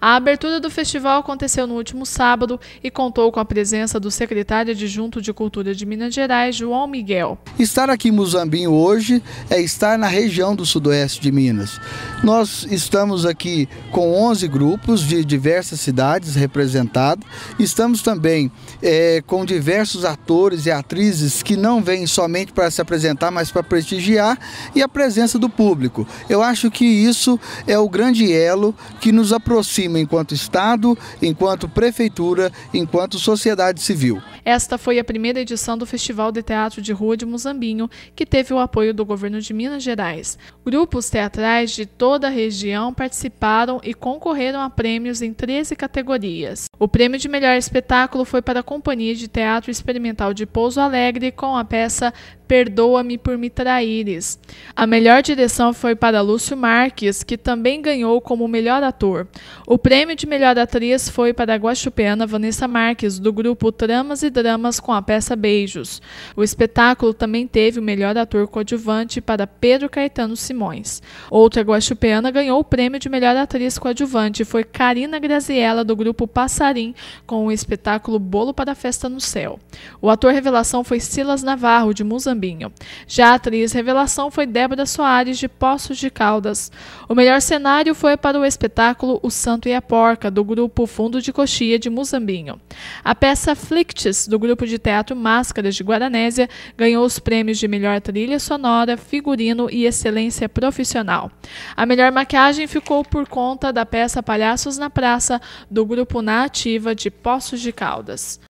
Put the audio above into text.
A abertura do festival aconteceu no último sábado e contou com a presença do secretário adjunto de Cultura de Minas Gerais, João Miguel. Estar aqui em Muzambinho hoje é estar na região do sudoeste de Minas. Nós estamos aqui com 11 grupos de diversas cidades representados. Estamos também é, com diversos atores e atrizes que não vêm somente para se apresentar, mas para prestigiar e a presença do público. Eu acho que isso é o grande elo que nos aproxima enquanto Estado, enquanto prefeitura, enquanto sociedade civil. Esta foi a primeira edição do Festival de Teatro de Rua de Muzambinho, que teve o apoio do governo de Minas Gerais. Grupos teatrais de toda a região participaram e concorreram a prêmios em 13 categorias. O prêmio de melhor espetáculo foi para a Companhia de Teatro Experimental de Pouso Alegre com a peça Perdoa-me por me traíres. A melhor direção foi para Lúcio Marques, que também ganhou como melhor ator. O prêmio de melhor atriz foi para a guaxupena Vanessa Marques, do grupo Tramas e dramas com a peça Beijos. O espetáculo também teve o melhor ator coadjuvante para Pedro Caetano Simões. Outra guaxupeana ganhou o prêmio de melhor atriz coadjuvante foi Karina Graziella, do grupo Passarim, com o espetáculo Bolo para a Festa no Céu. O ator revelação foi Silas Navarro, de Muzambinho. Já a atriz revelação foi Débora Soares, de Poços de Caldas. O melhor cenário foi para o espetáculo O Santo e a Porca, do grupo Fundo de Coxia, de Muzambinho. A peça Flictis do grupo de teatro Máscaras de Guaranésia, ganhou os prêmios de melhor trilha sonora, figurino e excelência profissional. A melhor maquiagem ficou por conta da peça Palhaços na Praça, do grupo Na Ativa de Poços de Caldas.